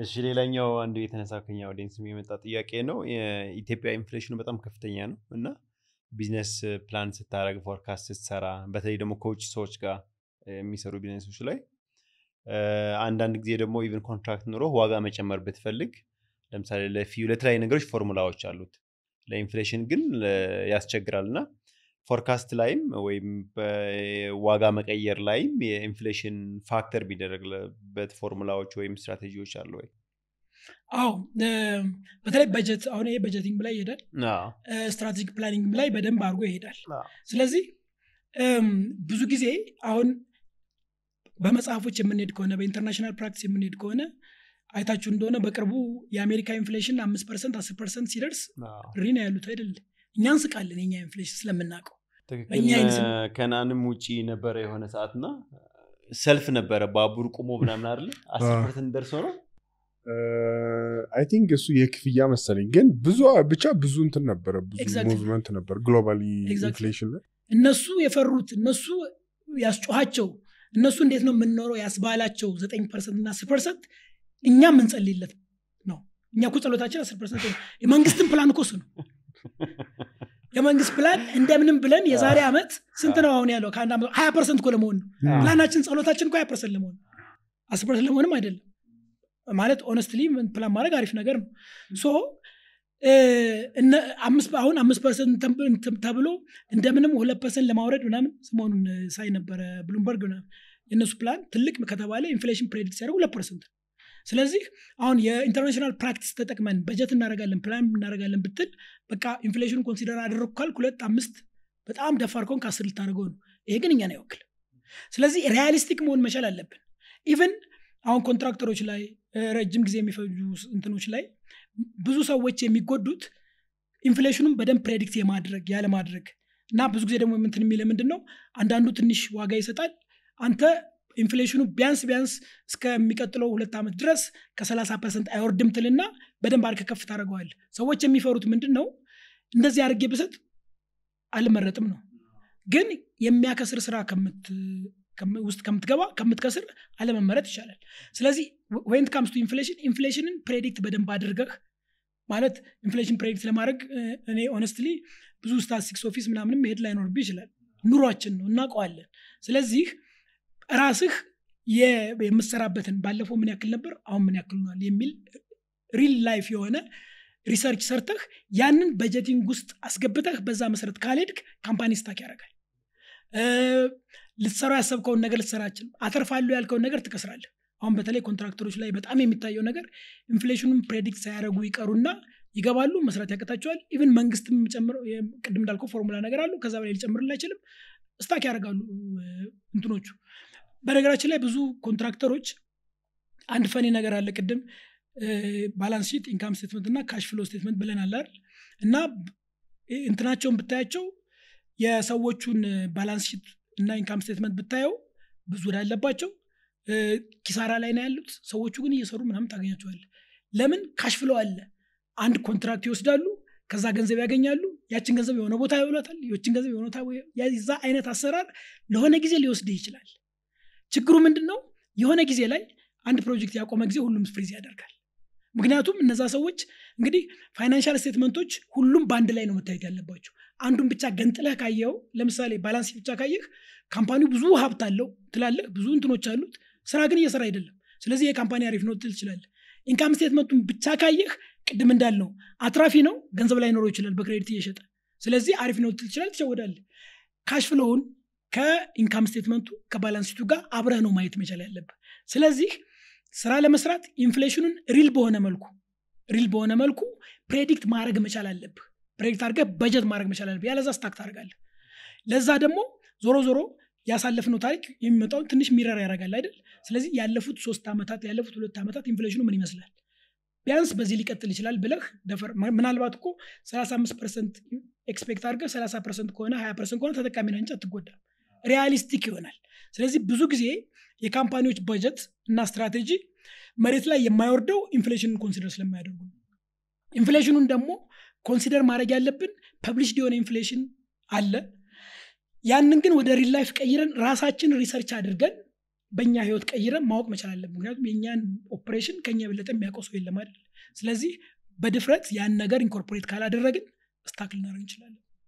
እሺ ሌላኛው አንዱ የተነሳው ከኛ የመጣ ጥያቄ ነው። የኢትዮጵያ ኢንፍሌሽኑ በጣም ከፍተኛ ነው እና ቢዝነስ ፕላን ስታደረግ ፎርካስት ስትሰራ፣ በተለይ ደግሞ ከውጭ ሰዎች ጋር የሚሰሩ ቢዝነሶች ላይ አንዳንድ ጊዜ ደግሞ ኢቨን ኮንትራክት ኑሮ ዋጋ መጨመር ብትፈልግ ለምሳሌ ለፊዩ ለተለያዩ ነገሮች ፎርሙላዎች አሉት። ለኢንፍሌሽን ግን ያስቸግራል እና ፎርካስት ላይም ወይም ዋጋ መቀየር ላይም የኢንፍሌሽን ፋክተር ቢደረግበት ፎርሙላዎች ወይም ስትራቴጂዎች አሉ ወይ? አዎ በተለይ በጀት አሁን ይሄ በጀቲንግ ላይ ይሄዳል፣ ስትራቴጂክ ፕላኒንግ ላይ በደንብ አድርጎ ይሄዳል። ስለዚህ ብዙ ጊዜ አሁን በመጽሐፎች የምንሄድ ከሆነ በኢንተርናሽናል ፕራክቲስ የምንሄድ ከሆነ አይታችሁ እንደሆነ በቅርቡ የአሜሪካ ኢንፍሌሽን አምስት ፐርሰንት አስር ፐርሰንት ሲደርስ ሪና ያሉት አይደል? እኛ እንስቃለን የኛ ኢንፍሌሽን ስለምናውቀው ከናንም ውጭ ነበረ የሆነ ሰዓት ና ሰልፍ ነበረ ባቡር ቁሞ ምናምን አለ አስር ደርሶ ነው አይ ቲንክ እሱ የክፍያ መሰለኝ ግን ብዙ ብቻ ብዙ እንትን ነበረ ብዙ ሙቭመንት ነበር ግሎባሊ ኢንፍሌሽን ላይ እነሱ የፈሩት እነሱ ያስጮኋቸው እነሱ እንዴት ነው የምንኖረው ያስባላቸው ዘጠኝ ፐርሰንት እና አስር ፐርሰንት እኛ የምንጸልይለት ነው እኛ ኩ ጸሎታችን አስር ፐርሰንት የመንግስትን ፕላን እኮ እሱ ነው የመንግስት ፕላን እንደምንም ብለን የዛሬ ዓመት ስንት ነው አሁን ያለው? ከአንድ ዓመት ሀያ ፐርሰንት እኮ ለመሆን ነው ፕላናችን። ጸሎታችን እኳ ሀያ ፐርሰንት ለመሆን አስ አስር ፐርሰንት ለመሆንም አይደለም ማለት ኦነስትሊ ፕላን ማድረግ አሪፍ ነገር ነው። ሶ አሁን አምስት ፐርሰንት ተብሎ እንደምንም ሁለት ፐርሰንት ለማውረድ ምናምን ስመሆኑን ሳይ ነበረ ብሉምበርግ ምናምን የእነሱ ፕላን ትልቅ ከተባለ ኢንፍሌሽን ፕሬዲክት ሲያደርጉ ሁለት ፐርሰንት ነው ስለዚህ አሁን የኢንተርናሽናል ፕራክቲስ ተጠቅመን በጀት እናደረጋለን ፕላን እናደረጋለን ብትል በቃ ኢንፍሌሽን ኮንሲደር አደረግኩ ካልክ ሁለት አምስት በጣም ደፋር ከሆንክ አስር ልታደርገው ነው። ይሄ ግን እኛን አይወክል። ስለዚህ ሪያሊስቲክ መሆን መቻል አለብን። ኢቨን አሁን ኮንትራክተሮች ላይ ረጅም ጊዜ የሚፈጁ እንትኖች ላይ ብዙ ሰዎች የሚጎዱት ኢንፍሌሽኑን በደንብ ፕሬዲክት የማድረግ ያለማድረግ እና ብዙ ጊዜ ደግሞ ምንትን የሚለ ምንድን ነው አንዳንዱ ትንሽ ዋጋ ይሰጣል አንተ ኢንፍሌሽኑ ቢያንስ ቢያንስ እስከሚቀጥለው ሁለት ዓመት ድረስ ከ30 ፐርሰንት አይወርድም ትልና በደንብ አርገ ከፍ ታደርገዋል። ሰዎች የሚፈሩት ምንድን ነው? እንደዚህ አድርጌ ብሰጥ አልመረጥም ነው። ግን የሚያከስር ስራ ውስጥ ከምትገባ ከምትከስር አለመመረጥ ይቻላል። ስለዚህ ወይንት ካምስቱ ኢንፍሌሽን ኢንፍሌሽንን ፕሬዲክት በደንብ አድርገህ ማለት ኢንፍሌሽን ፕሬዲክት ለማድረግ እኔ ኦነስትሊ ብዙ ስታትስቲክስ ኦፊስ ምናምንም መሄድ ላይኖርብ ይችላል። ኑሯችን ነው እናውቀዋለን። ስለዚህ ራስህ የምትሰራበትን ባለፈው ምን ያክል ነበር አሁን ምን ያክል ሆኗል የሚል ሪል ላይፍ የሆነ ሪሰርች ሰርተህ ያንን በጀቲንግ ውስጥ አስገብተህ በዛ መሰረት ካልሄድክ ካምፓኒ ስታክ ያደርጋል። ልትሰራው ያሰብከውን ነገር ልትሰራ አተርፋሉ ያልከውን ነገር ትከስራለህ። አሁን በተለይ ኮንትራክተሮች ላይ በጣም የሚታየው ነገር ኢንፍሌሽኑን ፕሬዲክት ሳያደርጉ ይቀሩና ይገባሉ፣ መስራት ያቀጣቸዋል። ኢቨን መንግስትም ቅድም እንዳልከው ፎርሙላ ነገር አሉ። ከዛ በላይ ሊጨምርላ አይችልም። ስታክ ያደርጋሉ እንትኖቹ በነገራችን ላይ ብዙ ኮንትራክተሮች አንድ ፈኒ ነገር አለ። ቅድም ባላንስ ሺት፣ ኢንካም ስቴትመንት እና ካሽ ፍሎ ስቴትመንት ብለን አላል እና እንትናቸውን ብታያቸው የሰዎቹን ባላንስ ሺት እና ኢንካም ስቴትመንት ብታየው ብዙ ዕዳ አለባቸው፣ ኪሳራ ላይ ነው ያሉት። ሰዎቹ ግን እየሰሩ ምናምን ታገኛቸዋል። ለምን ካሽ ፍሎ አለ። አንድ ኮንትራክት ይወስዳሉ፣ ከዛ ገንዘብ ያገኛሉ። ያችን ገንዘብ የሆነ ቦታ ይውላታል፣ ያችን ገንዘብ የሆነ ቦታ የዛ አይነት አሰራር ለሆነ ጊዜ ሊወስድ ይችላል። ችግሩ ምንድን ነው? የሆነ ጊዜ ላይ አንድ ፕሮጀክት ያቆመ ጊዜ ሁሉም ፍሪዝ ያደርጋል። ምክንያቱም እነዛ ሰዎች እንግዲህ ፋይናንሻል ስቴትመንቶች ሁሉም በአንድ ላይ ነው መታየት ያለባቸው። አንዱን ብቻ ገንጥለህ ካየው ለምሳሌ ባላንስ ብቻ ካየህ ካምፓኒው ብዙ ሀብት አለው ትላለህ፣ ብዙ እንትኖች አሉት፣ ስራ ግን እየሰራ አይደለም። ስለዚህ የካምፓኒ አሪፍ ነው ትል ትችላለህ። ኢንካም ስቴትመንቱን ብቻ ካየህ ቅድም እንዳልነው አትራፊ ነው፣ ገንዘብ ኖሮ ይችላል በክሬዲት እየሸጠ ስለዚህ አሪፍ ነው ትል ትችላለህ፣ ትሸወዳለህ። ካሽፍለውን ከኢንካም ስቴትመንቱ ከባላንስቱ ጋር አብረህ ነው ማየት መቻል ያለብ ስለዚህ ስራ ለመስራት ኢንፍሌሽኑን ሪል በሆነ መልኩ ሪል በሆነ መልኩ ፕሬዲክት ማድረግ መቻል አለብ ፕሬዲክት አድርገ በጀት ማድረግ መቻል አለብ ያለዛ ስታክ ታደርጋለ ለዛ ደግሞ ዞሮ ዞሮ ያሳለፍነው ታሪክ የሚመጣውን ትንሽ ሚረር ያደርጋል አይደል? ስለዚህ ያለፉት ሶስት ዓመታት ያለፉት ሁለት ዓመታት ኢንፍሌሽኑ ምን ይመስላል ቢያንስ በዚህ ሊቀጥል ይችላል ብለህ ደፈር ምናልባት እኮ 35 ፐርሰንት ኤክስፔክት አድርገ 30 ፐርሰንት ከሆነ 20 ፐርሰንት ከሆነ ተጠቃሚ ነው እንጨት ትጎዳል ሪያሊስቲክ ይሆናል። ስለዚህ ብዙ ጊዜ የካምፓኒዎች በጀት እና ስትራቴጂ መሬት ላይ የማይወርደው ኢንፍሌሽንን ኮንሲደር ስለማያደርጉ ኢንፍሌሽኑን ደግሞ ኮንሲደር ማድረግ ያለብን ፐብሊሽድ የሆነ ኢንፍሌሽን አለ። ያንን ግን ወደ ሪል ላይፍ ቀይረን ራሳችን ሪሰርች አድርገን በእኛ ህይወት ቀይረን ማወቅ መቻል አለብን። ምክንያቱም የእኛን ኦፕሬሽን ከኛ የበለጠ የሚያውቀው የለም አይደል? ስለዚህ በድፍረት ያን ነገር ኢንኮርፖሬት ካላደረግን ስታክ ልናደርግ እንችላለን።